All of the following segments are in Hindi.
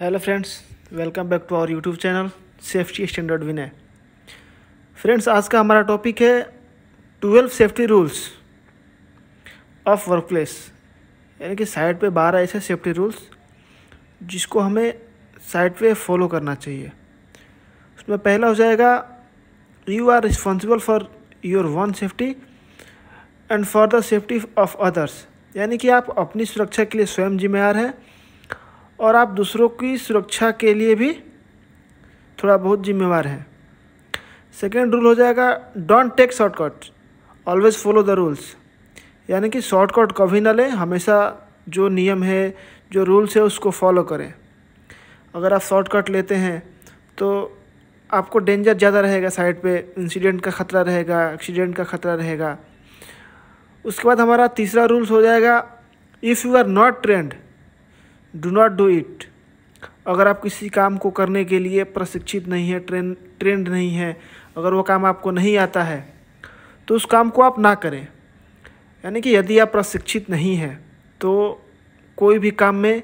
hello friends welcome back to our YouTube channel safety standard Vinay friends आज का हमारा टॉपिक है twelve safety rules of work place यानी कि साइट पे बारह ऐसे सेफ्टी रूल्स जिसको हमें साइट पे फॉलो करना चाहिए उसमें पहला हो जाएगा you are responsible for your one safety and for the safety of others यानी कि आप अपनी सुरक्षा के लिए स्वयं जिम्मेदार हैं और आप दूसरों की सुरक्षा के लिए भी थोड़ा बहुत जिम्मेवार हैं सेकेंड रूल हो जाएगा don't take shortcut always follow the rules यानी कि शॉर्टकट कभी ना लें हमेशा जो नियम है जो रूल्स है उसको फॉलो करें अगर आप शॉर्टकट लेते हैं तो आपको डेंजर ज़्यादा रहेगा साइड पे इंसिडेंट का ख़तरा रहेगा एक्सीडेंट का ख़तरा रहेगा उसके बाद हमारा तीसरा रूल्स हो जाएगा if you are not trained do not do it अगर आप किसी काम को करने के लिए प्रशिक्षित नहीं है ट्रेन ट्रेंड नहीं है अगर वो काम आपको नहीं आता है तो उस काम को आप ना करें यानी कि यदि आप प्रशिक्षित नहीं हैं तो कोई भी काम में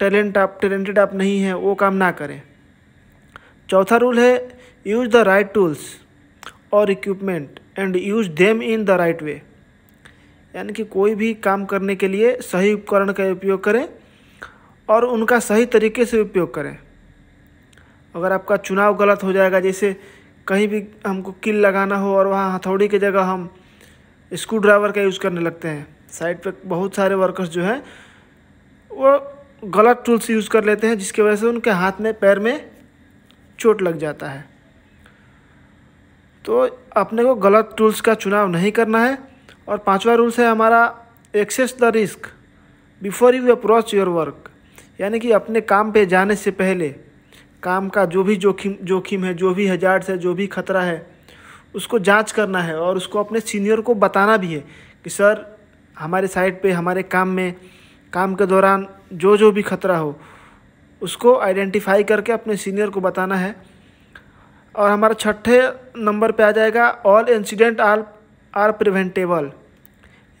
टैलेंट आप टैलेंटेड आप नहीं हैं वो काम ना करें चौथा रूल है यूज़ द राइट टूल्स और equipment and use them in the right way यानी कि कोई भी काम करने के लिए सही उपकरण का उपयोग करें और उनका सही तरीके से उपयोग करें अगर आपका चुनाव गलत हो जाएगा जैसे कहीं भी हमको किल लगाना हो और वहाँ हथौड़ी की जगह हम स्क्रू ड्राइवर का यूज़ करने लगते हैं साइड पर बहुत सारे वर्कर्स जो हैं वो गलत टूल्स यूज़ कर लेते हैं जिसकी वजह से उनके हाथ में पैर में चोट लग जाता है तो अपने को गलत टूल्स का चुनाव नहीं करना है और पांचवा रूल्स है हमारा access the risk before you approach your work यानी कि अपने काम पे जाने से पहले काम का जो भी जोखिम जोखिम है जो भी हजार्ड्स है जो भी खतरा है उसको जांच करना है और उसको अपने सीनियर को बताना भी है कि सर हमारे साइड पे हमारे काम में काम के दौरान जो जो भी खतरा हो उसको आइडेंटिफाई करके अपने सीनियर को बताना है और हमारा छठे नंबर पे आ जाएगा all incident are are preventable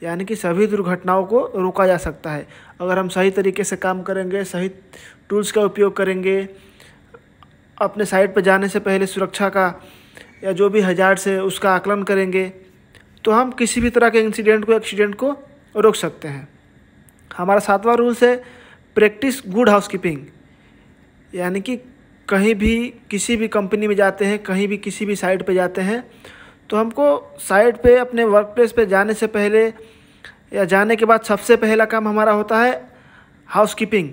यानी कि सभी दुर्घटनाओं को रोका जा सकता है अगर हम सही तरीके से काम करेंगे सही टूल्स का उपयोग करेंगे अपने साइट पर जाने से पहले सुरक्षा का या जो भी हजार से उसका आकलन करेंगे तो हम किसी भी तरह के इंसिडेंट को एक्सीडेंट को रोक सकते हैं हमारा सातवां रूल्स है प्रैक्टिस गुड हाउस कीपिंग यानी कि कहीं भी किसी भी कंपनी में जाते हैं कहीं भी किसी भी साइट पर जाते हैं तो हमको साइट पे अपने वर्क प्लेस पर जाने से पहले या जाने के बाद सबसे पहला काम हमारा होता है हाउस कीपिंग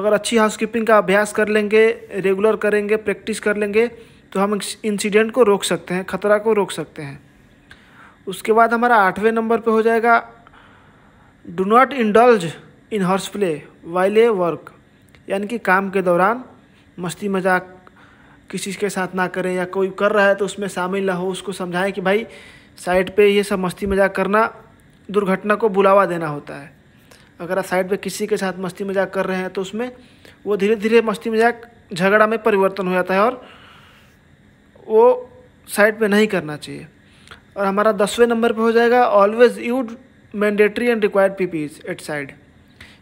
अगर अच्छी हाउस कीपिंग का अभ्यास कर लेंगे रेगुलर करेंगे प्रैक्टिस कर लेंगे तो हम इंसिडेंट को रोक सकते हैं ख़तरा को रोक सकते हैं उसके बाद हमारा आठवें नंबर पे हो जाएगा do not indulge in horse play while a work यानी कि काम के दौरान मस्ती मजाक किसी के साथ ना करें या कोई कर रहा है तो उसमें शामिल ना हो उसको समझाएं कि भाई साइड पे ये सब मस्ती मजाक करना दुर्घटना को बुलावा देना होता है अगर आप साइड पे किसी के साथ मस्ती मजाक कर रहे हैं तो उसमें वो धीरे धीरे मस्ती मजाक झगड़ा में परिवर्तन हो जाता है और वो साइड पे नहीं करना चाहिए और हमारा दसवें नंबर पे हो जाएगा always use mandatory and required P P at site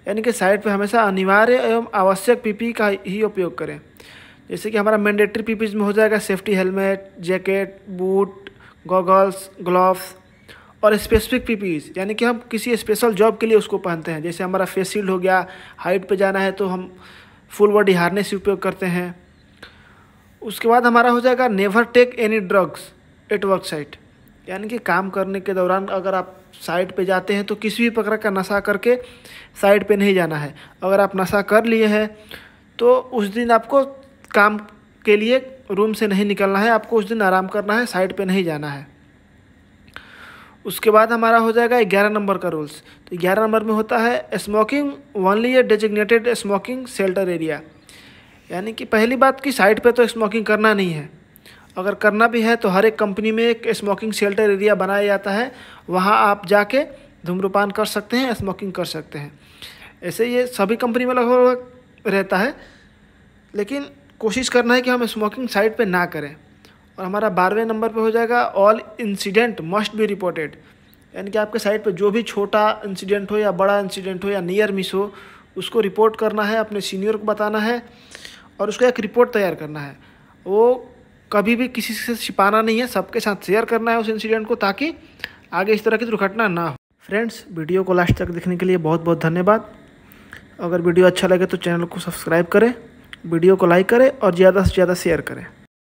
यानी कि साइड पे हमेशा अनिवार्य एवं आवश्यक पीपी e का ही उपयोग करें जैसे कि हमारा मैंडेटरी पीपीज में हो जाएगा safety helmet jacket boot goggles gloves और स्पेसिफिक पीपीज यानी कि हम किसी स्पेशल जॉब के लिए उसको पहनते हैं जैसे हमारा फेस शील्ड हो गया हाइट पे जाना है तो हम फुल बॉडी हार्नेस उपयोग करते हैं उसके बाद हमारा हो जाएगा never take any drugs at work site यानी कि काम करने के दौरान अगर आप साइट पे जाते हैं तो किसी भी प्रकार का नशा करके साइट पे नहीं जाना है अगर आप नशा कर लिए हैं तो उस दिन आपको काम के लिए रूम से नहीं निकलना है आपको उस दिन आराम करना है साइड पे नहीं जाना है उसके बाद हमारा हो जाएगा ग्यारह नंबर का रूल्स तो ग्यारह नंबर में होता है smoking only a designated smoking shelter area यानी कि पहली बात कि साइड पे तो स्मोकिंग करना नहीं है अगर करना भी है तो हर एक कंपनी में एक स्मोकिंग शेल्टर एरिया बनाया जाता है वहाँ आप जाके धूम्रपान कर सकते हैं स्मोकिंग कर सकते हैं ऐसे ये सभी कंपनी में लगभग रहता है लेकिन कोशिश करना है कि हम स्मोकिंग साइट पे ना करें और हमारा बारहवें नंबर पे हो जाएगा all incident must be reported यानी कि आपके साइट पे जो भी छोटा इंसिडेंट हो या बड़ा इंसिडेंट हो या नियर मिस हो उसको रिपोर्ट करना है अपने सीनियर को बताना है और उसका एक रिपोर्ट तैयार करना है वो कभी भी किसी से छिपाना नहीं है सबके साथ शेयर करना है उस इंसिडेंट को ताकि आगे इस तरह की दुर्घटना ना हो फ्रेंड्स वीडियो को लास्ट तक देखने के लिए बहुत बहुत धन्यवाद अगर वीडियो अच्छा लगे तो चैनल को सब्सक्राइब करें वीडियो को लाइक करें और ज़्यादा से ज़्यादा शेयर करें